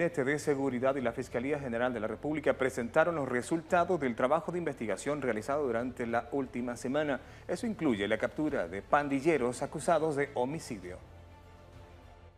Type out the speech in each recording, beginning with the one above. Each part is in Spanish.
Ministerio de Seguridad y la Fiscalía General de la República presentaron los resultados del trabajo de investigación realizado durante la última semana. Eso incluye la captura de pandilleros acusados de homicidio.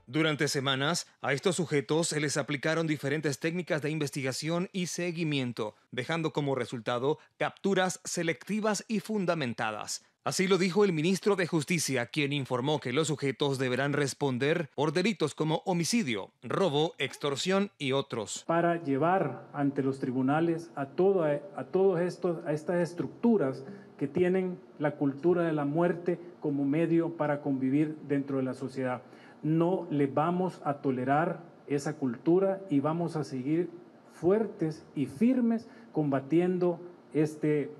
Durante semanas, a estos sujetos se les aplicaron diferentes técnicas de investigación y seguimiento, dejando como resultado capturas selectivas y fundamentadas. Así lo dijo el ministro de Justicia, quien informó que los sujetos deberán responder por delitos como homicidio, robo, extorsión y otros. Para llevar ante los tribunales a, todo, a todos estos, a estas estructuras que tienen la cultura de la muerte como medio para convivir dentro de la sociedad. No le vamos a tolerar esa cultura y vamos a seguir fuertes y firmes combatiendo este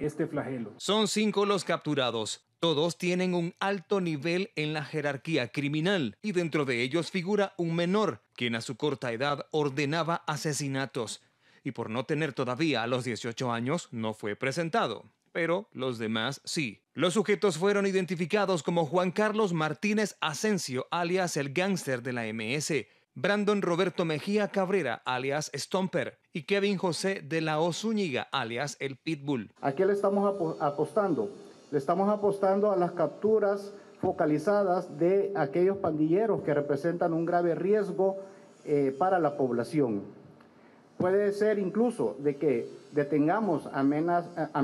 este flagelo. Son cinco los capturados. Todos tienen un alto nivel en la jerarquía criminal y dentro de ellos figura un menor, quien a su corta edad ordenaba asesinatos y por no tener todavía a los 18 años no fue presentado. Pero los demás sí. Los sujetos fueron identificados como Juan Carlos Martínez Asensio, alias el gángster de la MS, Brandon Roberto Mejía Cabrera, alias Stomper, y Kevin José de la ozúñiga alias El Pitbull. ¿A qué le estamos apostando? Le estamos apostando a las capturas focalizadas de aquellos pandilleros que representan un grave riesgo eh, para la población. Puede ser incluso de que detengamos a, menos, a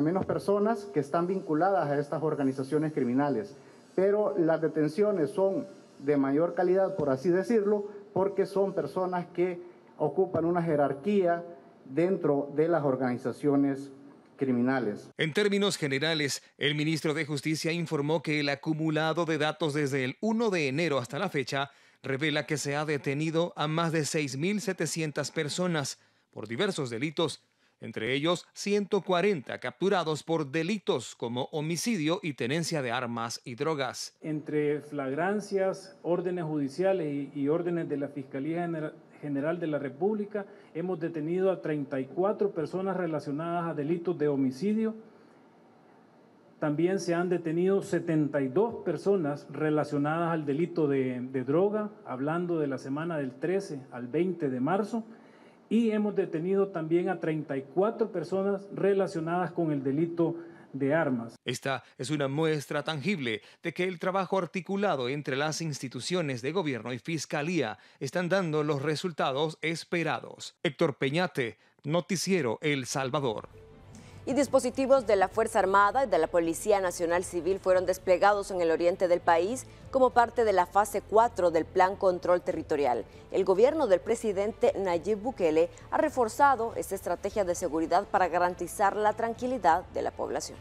menos personas que están vinculadas a estas organizaciones criminales, pero las detenciones son de mayor calidad, por así decirlo, porque son personas que ocupan una jerarquía dentro de las organizaciones criminales. En términos generales, el ministro de Justicia informó que el acumulado de datos desde el 1 de enero hasta la fecha revela que se ha detenido a más de 6.700 personas por diversos delitos entre ellos 140 capturados por delitos como homicidio y tenencia de armas y drogas. Entre flagrancias, órdenes judiciales y, órdenes de la Fiscalía General de la República, hemos detenido a 34 personas relacionadas a delitos de homicidio. También se han detenido 72 personas relacionadas al delito de droga, hablando de la semana del 13 al 20 de marzo y hemos detenido también a 34 personas relacionadas con el delito de armas. Esta es una muestra tangible de que el trabajo articulado entre las instituciones de gobierno y fiscalía están dando los resultados esperados. Héctor Peñate, Noticiero El Salvador y dispositivos de la Fuerza Armada y de la Policía Nacional Civil fueron desplegados en el oriente del país como parte de la fase 4 del Plan Control Territorial. El gobierno del presidente Nayib Bukele ha reforzado esta estrategia de seguridad para garantizar la tranquilidad de la población.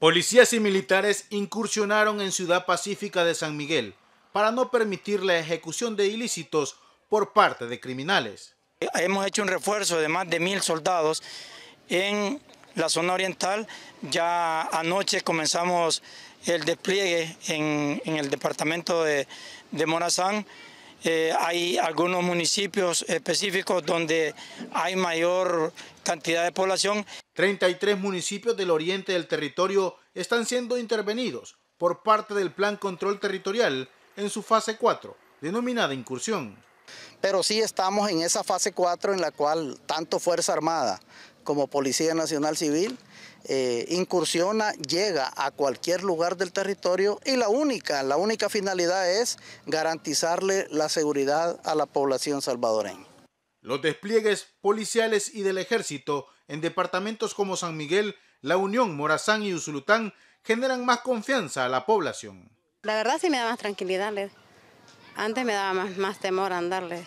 Policías y militares incursionaron en Ciudad Pacífica de San Miguel para no permitir la ejecución de ilícitos por parte de criminales. Hemos hecho un refuerzo de más de mil soldados en la zona oriental. Ya anoche comenzamos el despliegue en, el departamento de, Morazán. Eh, hay algunos municipios específicos donde hay mayor cantidad de población. 33 municipios del oriente del territorio están siendo intervenidos por parte del Plan Control Territorial en su fase 4, denominada incursión. Pero sí estamos en esa fase 4 en la cual tanto Fuerza Armada como Policía Nacional Civil eh, incursiona, llega a cualquier lugar del territorio y la única, la única finalidad es garantizarle la seguridad a la población salvadoreña. Los despliegues policiales y del ejército en departamentos como San Miguel, La Unión, Morazán y Usulután generan más confianza a la población. La verdad sí me da más tranquilidad, Led. Antes me daba más, temor andarle.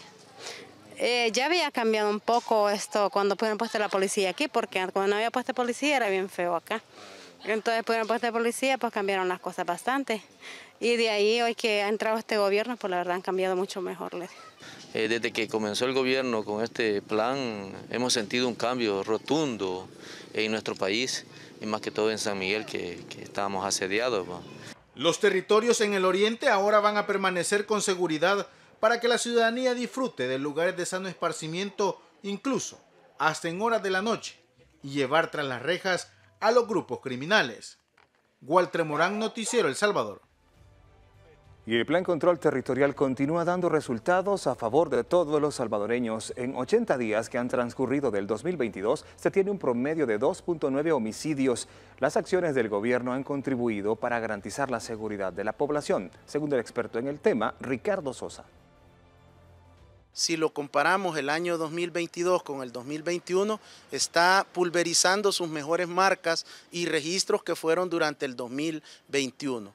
Eh, ya había cambiado un poco esto cuando pudieron puesto la policía aquí, porque cuando no había puesto policía era bien feo acá. Entonces pudieron puesto policía, pues cambiaron las cosas bastante. Y de ahí hoy que ha entrado este gobierno, pues la verdad han cambiado mucho mejor. Eh, desde que comenzó el gobierno con este plan, hemos sentido un cambio rotundo en nuestro país, y más que todo en San Miguel, que, que estábamos asediados. Pues. Los territorios en el oriente ahora van a permanecer con seguridad para que la ciudadanía disfrute de lugares de sano esparcimiento incluso hasta en horas de la noche y llevar tras las rejas a los grupos criminales. Walter Morán, Noticiero El Salvador. Y el Plan Control Territorial continúa dando resultados a favor de todos los salvadoreños. En 80 días que han transcurrido del 2022, se tiene un promedio de 2.9 homicidios. Las acciones del gobierno han contribuido para garantizar la seguridad de la población, según el experto en el tema, Ricardo Sosa. Si lo comparamos el año 2022 con el 2021, está pulverizando sus mejores marcas y registros que fueron durante el 2021.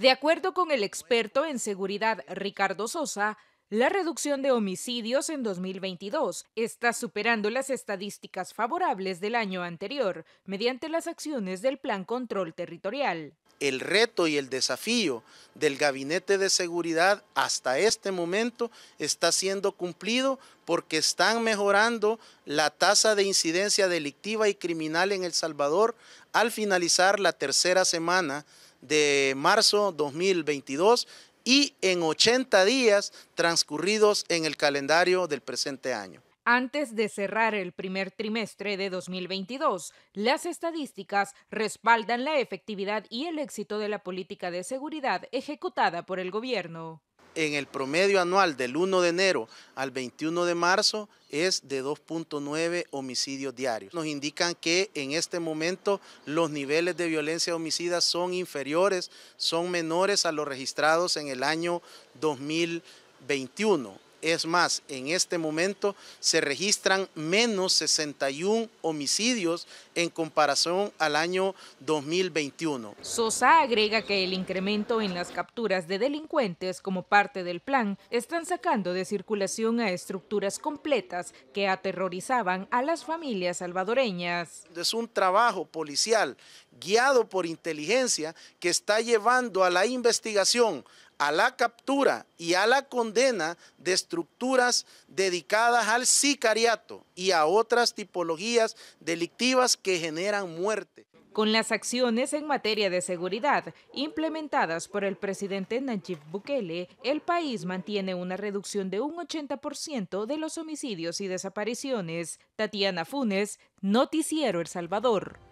De acuerdo con el experto en seguridad Ricardo Sosa, la reducción de homicidios en 2022 está superando las estadísticas favorables del año anterior mediante las acciones del Plan Control Territorial. El reto y el desafío del Gabinete de Seguridad hasta este momento está siendo cumplido porque están mejorando la tasa de incidencia delictiva y criminal en El Salvador al finalizar la tercera semana de marzo 2022 y en 80 días transcurridos en el calendario del presente año. Antes de cerrar el primer trimestre de 2022, las estadísticas respaldan la efectividad y el éxito de la política de seguridad ejecutada por el gobierno en el promedio anual del 1 de enero al 21 de marzo es de 2.9 homicidios diarios. Nos indican que en este momento los niveles de violencia homicida son inferiores, son menores a los registrados en el año 2021. Es más, en este momento se registran menos 61 homicidios en comparación al año 2021. Sosa agrega que el incremento en las capturas de delincuentes como parte del plan están sacando de circulación a estructuras completas que aterrorizaban a las familias salvadoreñas. Es un trabajo policial guiado por inteligencia que está llevando a la investigación, a la captura y a la condena de estructuras dedicadas al sicariato y a otras tipologías delictivas que generan muerte. Con las acciones en materia de seguridad implementadas por el presidente Nayib Bukele, el país mantiene una reducción de un 80% de los homicidios y desapariciones. Tatiana Funes, Noticiero El Salvador.